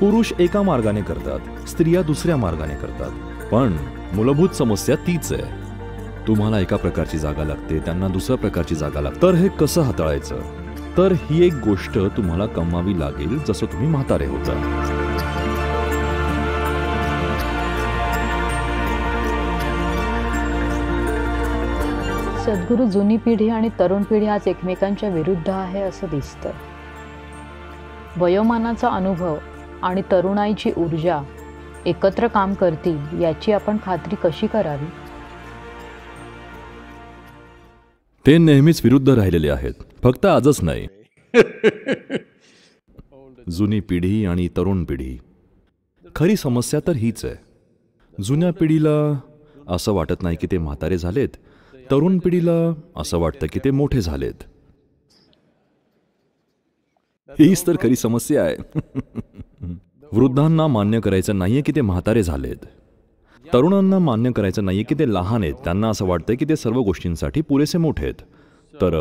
पुरुष एका मार्गाने करतात स्त्रिया दुसऱ्या मार्गाने करतात पण मूलभूत समस्या तीच आहे तुम्हाला एका प्रकारची जागा लागते त्यांना दुसऱ्या प्रकारची जागा लागते तर हे कसं हाताळायचं तर ही एक गोष्ट तुम्हाला कमावी लागेल जसं तुम्ही म्हातारे होता सद्गुरू जुनी पिढी आणि तरुण पिढी आज एकमेकांच्या विरुद्ध आहे असं दिसतं वयोमानाचा अनुभव आणि तरुणाईची ऊर्जा एकत्र काम करतील याची आपण खात्री कशी करावी ते नेहमीच विरुद्ध राहिलेले आहेत फक्त आजच नाही जुनी पिढी आणि तरुण पिढी खरी समस्या तर हीच आहे जुन्या पिढीला असं वाटत नाही की ते म्हातारे झालेत तरुण पिढीला असं वाटतं की ते मोठे झालेत हीच तर खरी समस्या आहे वृद्धांना मान्य करायचं नाहीये की ते म्हातारे झालेत तरुणांना मान्य करायचं नाहीये की ते लहान आहेत त्यांना असं वाटतं की ते सर्व गोष्टींसाठी पुरेसे मोठे आहेत तर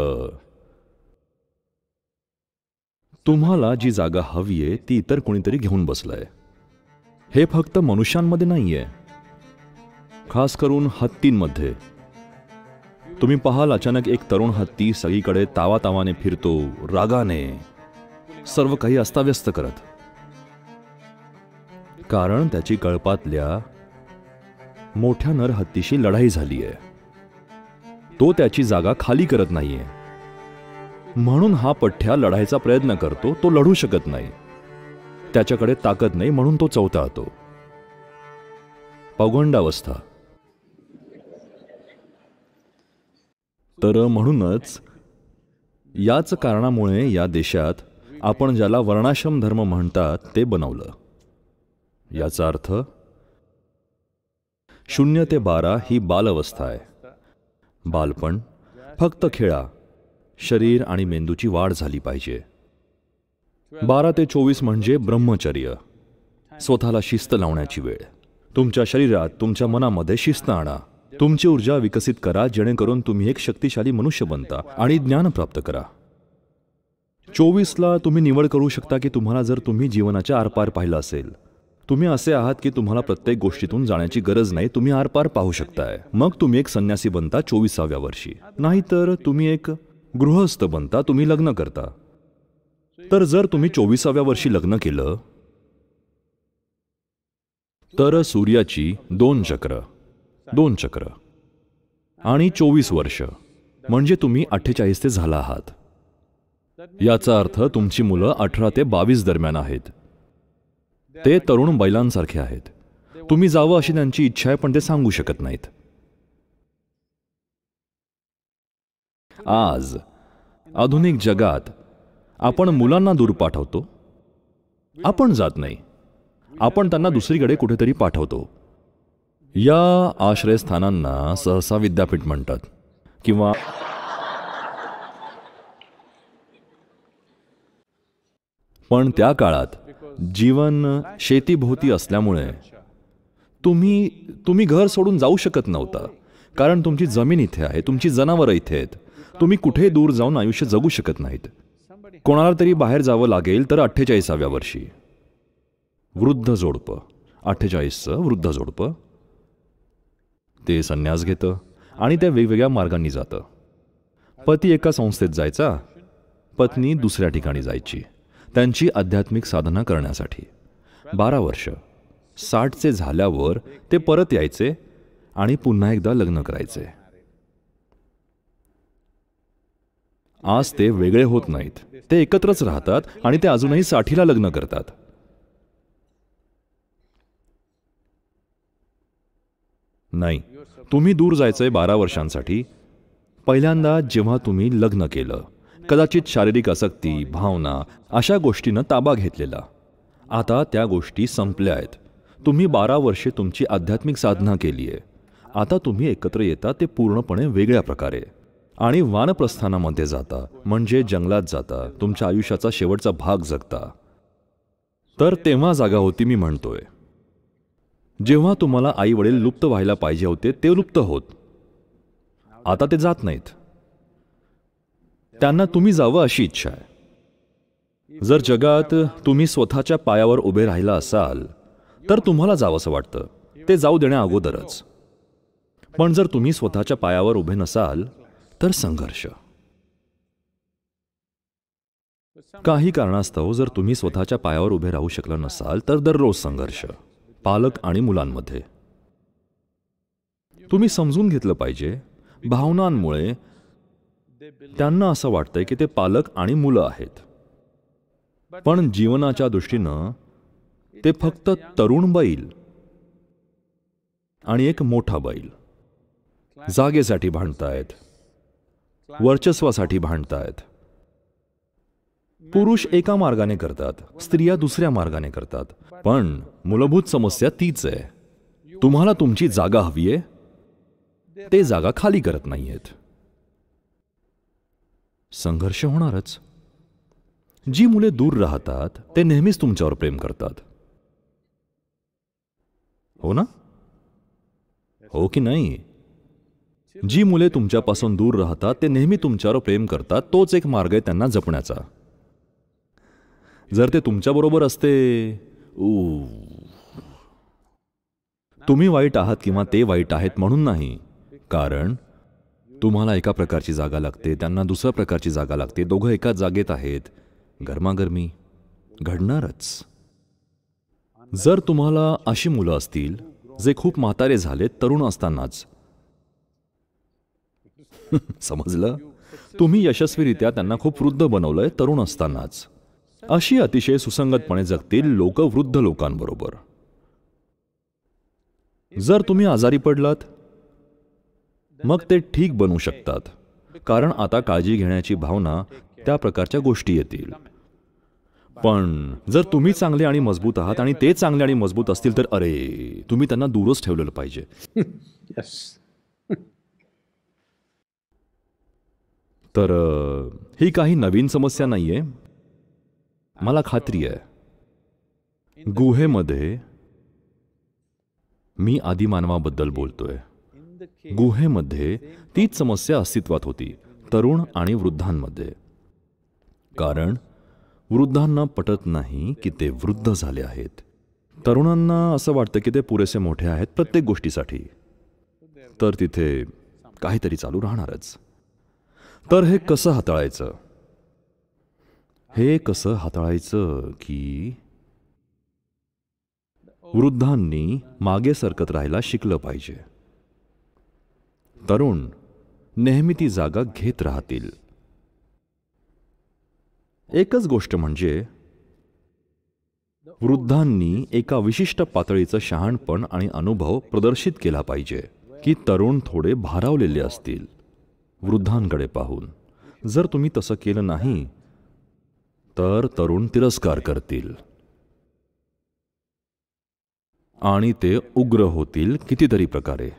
तुम्हाला जी जागा हवी आहे ती इतर कोणीतरी घेऊन बसलंय हे फक्त मनुष्यांमध्ये नाहीये खास करून हत्तींमध्ये तुम्ही पाहाल अचानक एक तरुण हत्ती सगळीकडे तावातावाने फिरतो रागाने सर्व काही अस्ताव्यस्त करत कारण त्याची कळपातल्या मोठ्या नरहत्तीशी लढाई झाली आहे तो त्याची जागा खाली करत नाहीये म्हणून हा पठ्ठ्या लढायचा प्रयत्न करतो तो लढू शकत नाही त्याच्याकडे ताकद नाही म्हणून तो चौथा होतो पौगंडावस्था तर म्हणूनच याच कारणामुळे या देशात आपण ज्याला वर्णाश्रम धर्म म्हणतात ते बनवलं याचा अर्थ शून्य ते बारा ही अवस्था आहे बालपण फक्त खेळा शरीर आणि मेंदूची वाढ झाली पाहिजे बारा ते चोवीस म्हणजे ब्रह्मचर्य स्वतःला शिस्त लावण्याची वेळ तुमच्या शरीरात तुमच्या मनामध्ये शिस्त आणा तुमची ऊर्जा विकसित करा जेणेकरून तुम्ही एक शक्तिशाली मनुष्य बनता आणि ज्ञान प्राप्त करा चोवीसला तुम्ही निवड करू शकता की तुम्हाला जर तुम्ही जीवनाच्या आरपार पाहिलं असेल तुम्ही असे आहात की तुम्हाला प्रत्येक गोष्टीतून जाण्याची गरज नाही तुम्ही आरपार पाहू शकताय मग तुम्ही एक संन्यासी बनता चोवीसाव्या वर्षी नाहीतर तुम्ही एक गृहस्थ बनता तुम्ही लग्न करता तर जर तुम्ही चोवीसाव्या वर्षी लग्न केलं तर सूर्याची दोन चक्र दोन चक्र आणि चोवीस वर्ष म्हणजे तुम्ही अठ्ठेचाळीस ते झाला आहात याचा अर्थ तुमची मुलं अठरा ते बावीस दरम्यान आहेत ते तरुण बैलांसारखे आहेत तुम्ही जावं अशी त्यांची इच्छा आहे पण ते सांगू शकत नाहीत आज आधुनिक जगात आपण मुलांना दूर पाठवतो आपण जात नाही आपण त्यांना दुसरीकडे कुठेतरी पाठवतो या आश्रयस्थानांना सहसा विद्यापीठ म्हणतात किंवा पण त्या काळात जीवन शेतीभोवती असल्यामुळे तुम्ही तुम्ही घर सोडून जाऊ शकत नव्हता कारण तुमची जमीन इथे आहे तुमची जनावरं इथे आहेत तुम्ही कुठे दूर जाऊन आयुष्य जगू शकत नाहीत कोणाला तरी बाहेर जावं लागेल तर अठ्ठेचाळीसाव्या वर्षी वृद्ध जोडपं अठ्ठेचाळीसचं वृद्ध जोडपं ते संन्यास घेतं आणि त्या वेगवेगळ्या मार्गांनी जातं पती एका संस्थेत जायचा पत्नी दुसऱ्या ठिकाणी जायची त्यांची आध्यात्मिक साधना करण्यासाठी बारा वर्ष साठचे झाल्यावर ते परत यायचे आणि पुन्हा एकदा लग्न करायचे आज ते वेगळे होत नाहीत ते एकत्रच राहतात आणि ते अजूनही साठीला लग्न करतात नाही तुम्ही दूर जायचंय बारा वर्षांसाठी पहिल्यांदा जेव्हा तुम्ही लग्न केलं कदाचित शारीरिक आसक्ती भावना अशा गोष्टीनं ताबा घेतलेला आता त्या गोष्टी संपल्या आहेत तुम्ही बारा वर्षे तुमची आध्यात्मिक साधना केली आहे आता तुम्ही एकत्र येता ते पूर्णपणे वेगळ्या प्रकारे आणि वानप्रस्थानामध्ये जाता म्हणजे जंगलात जाता तुमच्या आयुष्याचा शेवटचा भाग जगता तर तेव्हा जागा होती मी म्हणतोय जेव्हा तुम्हाला आई वडील लुप्त व्हायला पाहिजे होते ते लुप्त होत आता ते जात नाहीत त्यांना तुम्ही जावं अशी इच्छा आहे जर जगात तुम्ही स्वतःच्या पायावर उभे राहिला असाल तर तुम्हाला जावंसं वाटतं ते जाऊ देण्या अगोदरच पण जर तुम्ही स्वतःच्या पायावर उभे नसाल तर संघर्ष काही कारणास्तव जर तुम्ही स्वतःच्या पायावर उभे राहू शकला नसाल तर दररोज संघर्ष पालक आणि मुलांमध्ये तुम्ही समजून घेतलं पाहिजे भावनांमुळे त्यांना असं वाटतंय की ते पालक आणि मुलं आहेत पण जीवनाच्या दृष्टीनं ते फक्त तरुण बैल आणि एक मोठा बैल जागेसाठी भांडतायत वर्चस्वासाठी भांडतायत पुरुष एका मार्गाने करतात स्त्रिया दुसऱ्या मार्गाने करतात पण मूलभूत समस्या तीच आहे तुम्हाला तुमची जागा हवी आहे ते जागा खाली करत नाहीयेत संघर्ष होणारच जी मुले दूर राहतात ते नेहमीच तुमच्यावर प्रेम करतात हो ना हो की नाही जी मुले तुमच्यापासून दूर राहतात ते नेहमी तुमच्यावर प्रेम करतात तोच एक मार्ग आहे त्यांना जपण्याचा जर ते तुमच्याबरोबर असते तुम्ही वाईट आहात किंवा ते वाईट आहेत म्हणून नाही कारण तुम्हाला एका प्रकारची जागा लागते त्यांना दुसऱ्या प्रकारची जागा लागते दोघं एकाच जागेत आहेत गरमागरमी घडणारच जर तुम्हाला अशी मुलं असतील जे खूप म्हातारे झाले तरुण असतानाच समजलं तुम्ही यशस्वीरित्या त्यांना खूप वृद्ध बनवलंय तरुण असतानाच अशी अतिशय सुसंगतपणे जगतील लोक वृद्ध लोकांबरोबर जर तुम्ही आजारी पडलात मग ते ठीक बनू शकतात कारण आता काळजी घेण्याची भावना त्या प्रकारच्या गोष्टी येतील पण जर तुम्ही चांगले आणि मजबूत आहात आणि ते चांगले आणि मजबूत असतील तर अरे तुम्ही त्यांना दूरच ठेवलेलं पाहिजे तर ही काही नवीन समस्या नाहीये मला खात्री आहे गुहेमध्ये मी आदिमानवाबद्दल बोलतोय गुहेमध्ये तीच समस्या अस्तित्वात होती तरुण आणि वृद्धांमध्ये कारण वृद्धांना पटत नाही की ते वृद्ध झाले आहेत तरुणांना असं वाटतं की ते पुरेसे मोठे आहेत प्रत्येक गोष्टीसाठी तर तिथे काहीतरी चालू राहणारच तर हे कसं हाताळायचं हे कसं हाताळायचं की वृद्धांनी मागे सरकत राहायला शिकलं पाहिजे तरुण नेहमी ती जागा घेत राहतील एकच गोष्ट म्हणजे वृद्धांनी एका विशिष्ट पातळीचं शहाणपण आणि अनुभव प्रदर्शित केला पाहिजे की तरुण थोडे भारावलेले असतील वृद्धांकडे पाहून जर तुम्ही तसं केलं नाही तर तरुण तिरस्कार करतील आणि ते उग्र होतील कितीतरी प्रकारे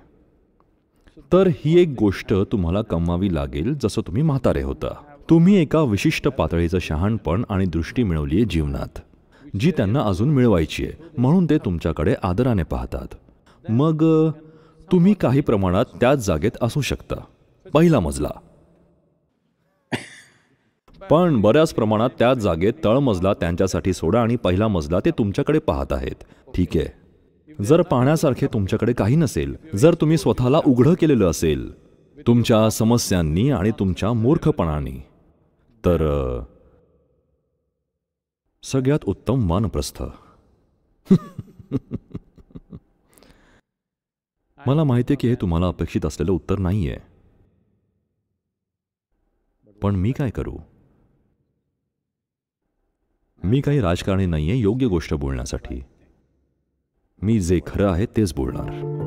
तर ही एक गोष्ट तुम्हाला कमवावी लागेल जसं तुम्ही म्हातारे होता तुम्ही एका विशिष्ट पातळीचं शहाणपण आणि दृष्टी मिळवली आहे जीवनात जी त्यांना अजून मिळवायची आहे म्हणून ते तुमच्याकडे आदराने पाहतात मग तुम्ही काही प्रमाणात त्याच जागेत असू शकता पहिला मजला पण बऱ्याच प्रमाणात त्याच जागेत तळमजला त्यांच्यासाठी सोडा आणि पहिला मजला ते तुमच्याकडे पाहत आहेत ठीक आहे जर पाहण्यासारखे तुमच्याकडे काही नसेल जर तुम्ही स्वतःला उघडं केलेलं असेल तुमच्या समस्यांनी आणि तुमच्या मूर्खपणाने तर सगळ्यात उत्तम मानप्रस्थ मला माहिती आहे की हे तुम्हाला अपेक्षित असलेलं उत्तर नाही आहे पण मी काय करू मी काही राजकारणी नाही आहे योग्य गोष्ट बोलण्यासाठी मी जे खरं आहे तेच बोलणार